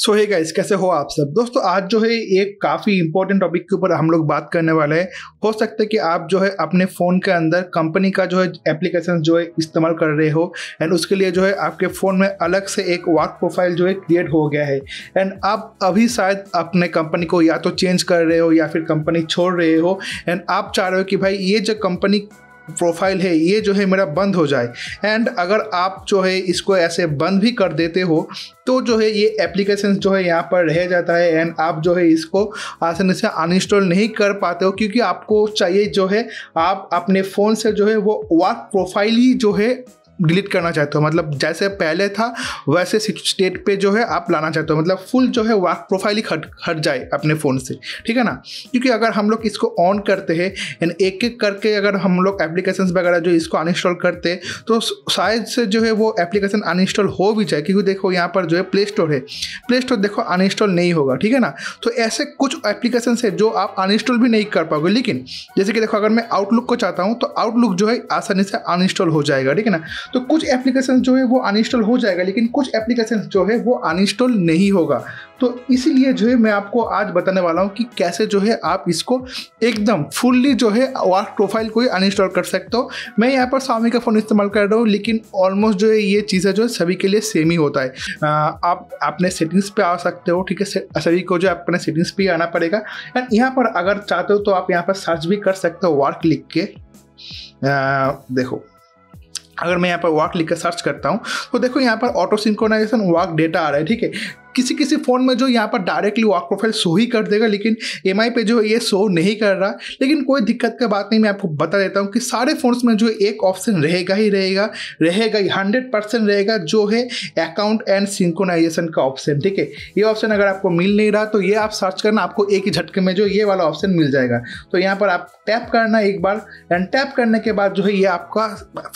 सो है गाइस कैसे हो आप सब दोस्तों आज जो है एक काफ़ी इंपॉर्टेंट टॉपिक के ऊपर हम लोग बात करने वाले हैं हो सकता है कि आप जो है अपने फ़ोन के अंदर कंपनी का जो है एप्लीकेशन जो है इस्तेमाल कर रहे हो एंड उसके लिए जो है आपके फ़ोन में अलग से एक वर्क प्रोफाइल जो है क्रिएट हो गया है एंड आप अभी शायद अपने कंपनी को या तो चेंज कर रहे हो या फिर कंपनी छोड़ रहे हो एंड आप चाह रहे हो कि भाई ये जो कंपनी प्रोफाइल है ये जो है मेरा बंद हो जाए एंड अगर आप जो है इसको ऐसे बंद भी कर देते हो तो जो है ये एप्लीकेशन जो है यहाँ पर रह जाता है एंड आप जो है इसको आसानी से अनइंस्टॉल नहीं कर पाते हो क्योंकि आपको चाहिए जो है आप अपने फ़ोन से जो है वो वर्क प्रोफाइल ही जो है डिलीट करना चाहते हो मतलब जैसे पहले था वैसे स्टेट पे जो है आप लाना चाहते हो मतलब फुल जो है वर्क प्रोफाइल ही हट हट जाए अपने फ़ोन से ठीक है ना क्योंकि अगर हम लोग इसको ऑन करते हैं यानी एक एक करके अगर हम लोग एप्लीकेशन वगैरह जो इसको अनइंस्टॉल करते हैं तो शायद से जो है वो एप्लीकेशन अनइंस्टॉल हो भी जाए क्योंकि देखो यहाँ पर जो है प्ले स्टोर है प्ले स्टोर देखो अनइंस्टॉल नहीं होगा ठीक है ना तो ऐसे कुछ एप्लीकेशन है जो आप अनइंस्टॉल भी नहीं कर पाओगे लेकिन जैसे कि देखो अगर मैं आउटलुक को चाहता हूँ तो आउटलुक जो है आसानी से अनइंस्टॉल हो जाएगा ठीक है ना तो कुछ एप्लीकेशन जो है वो अनइंस्टॉल हो जाएगा लेकिन कुछ एप्लीकेशन जो है वो अनइंस्टॉल नहीं होगा तो इसीलिए जो है मैं आपको आज बताने वाला हूँ कि कैसे जो है आप इसको एकदम फुल्ली जो है वर्क प्रोफाइल को ही अनइंस्टॉल कर सकते हो मैं यहाँ पर स्वामी का फ़ोन इस्तेमाल कर रहा हूँ लेकिन ऑलमोस्ट जो है ये चीज़ें जो है सभी के लिए सेम ही होता है आप अपने सेटिंग्स पे आ सकते हो ठीक है सभी को जो है अपने सेटिंग्स पर आना पड़ेगा एंड यहाँ पर अगर चाहते हो तो आप यहाँ पर सर्च भी कर सकते हो वर्क लिख के आ, देखो अगर मैं यहाँ पर वाक लिख कर सर्च करता हूँ तो देखो यहाँ पर ऑटो सिंक्रोनाइजेशन वाक डेटा आ रहा है ठीक है किसी किसी फ़ोन में जो यहाँ पर डायरेक्टली वॉक प्रोफाइल शो ही कर देगा लेकिन एम पे जो ये शो नहीं कर रहा लेकिन कोई दिक्कत का बात नहीं मैं आपको बता देता हूँ कि सारे फ़ोन्स में जो एक ऑप्शन रहेगा ही रहेगा रहेगा ही हंड्रेड परसेंट रहेगा जो है अकाउंट एंड सिंकोनाइजेशन का ऑप्शन ठीक है ये ऑप्शन अगर आपको मिल नहीं रहा तो ये आप सर्च करना आपको एक ही झटके में जो ये वाला ऑप्शन मिल जाएगा तो यहाँ पर आप टैप करना एक बार एंड टैप करने के बाद जो है ये आपका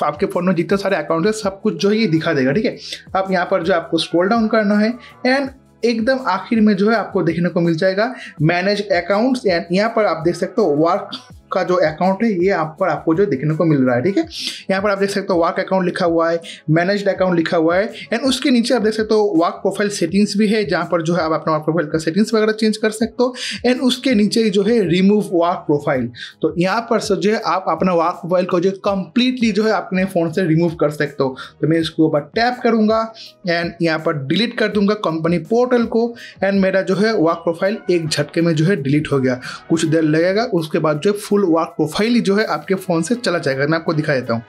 आपके फ़ोन में जितने सारे अकाउंट है सब कुछ जो है ये दिखा देगा ठीक है आप यहाँ पर जो आपको स्क्रोल डाउन करना है एंड एकदम आखिर में जो है आपको देखने को मिल जाएगा मैनेज अकाउंट्स एंड यहाँ पर आप देख सकते हो वर्क आपका जो अकाउंट है ये आप पर आपको जो देखने को मिल रहा है ठीक है यहाँ पर आप देख सकते हो वर्क अकाउंट लिखा हुआ है मैनेज्ड अकाउंट लिखा हुआ है एंड उसके नीचे आप देख सकते हो वर्क प्रोफाइल सेटिंग्स भी है जहाँ पर जो है आप अपना वर्क प्रोफाइल का सेटिंग्स वगैरह चेंज कर सकते हो एंड उसके नीचे जो है रिमूव वाक प्रोफाइल तो यहाँ पर सर जो है आप अपना वर्क प्रोफाइल को जो है कंप्लीटली जो है अपने फ़ोन से रिमूव कर सकते हो तो मैं इसको ऊपर टैप करूँगा एंड यहाँ पर डिलीट कर दूंगा कंपनी पोर्टल को एंड मेरा जो है वाक प्रोफाइल एक झटके में जो है डिलीट हो गया कुछ देर लगेगा उसके बाद जो है फुल वाक प्रोफाइल ही जो है आपके फ़ोन से चला जाएगा मैं आपको दिखा देता हूँ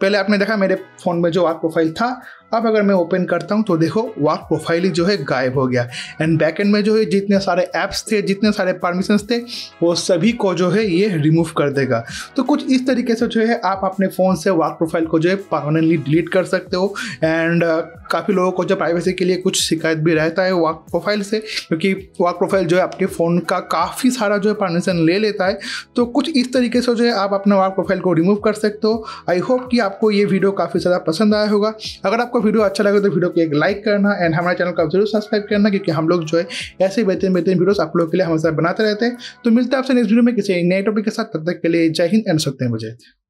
पहले आपने देखा मेरे फ़ोन में जो वाक प्रोफाइल था अब अगर मैं ओपन करता हूँ तो देखो वर्क प्रोफाइल ही जो है गायब हो गया एंड बैक एंड में जो है जितने सारे ऐप्स थे जितने सारे परमिशन थे वो सभी को जो है ये रिमूव कर देगा तो कुछ इस तरीके से जो है आप अपने फ़ोन से वर्क प्रोफाइल को जो है परमानेंटली डिलीट कर सकते हो एंड uh, काफ़ी लोगों को जो प्राइवेसी के लिए कुछ शिकायत भी रहता है वर्क प्रोफाइल से क्योंकि वर्क प्रोफाइल जो है आपके फ़ोन का काफ़ी सारा जो है परमिशन ले लेता है तो कुछ इस तरीके से जो है आप अपना वर्क प्रोफाइल को रिमूव कर सकते हो आई होप कि आपको ये वीडियो काफ़ी ज़्यादा पसंद आया होगा अगर आपको वीडियो अच्छा लगे तो वीडियो को एक लाइक करना एंड हमारे चैनल को जरूर सब्सक्राइब करना क्योंकि हम लोग जो है ऐसे ही बेहतरीन बेहतरीन वीडियोस आप लोगों के लिए हमेशा बनाते रहते हैं तो मिलते हैं आपसे नेक्स्ट वीडियो में किसी नए टॉपिक के साथ तब तक के लिए जय हिंद एंड सकते हैं मुझे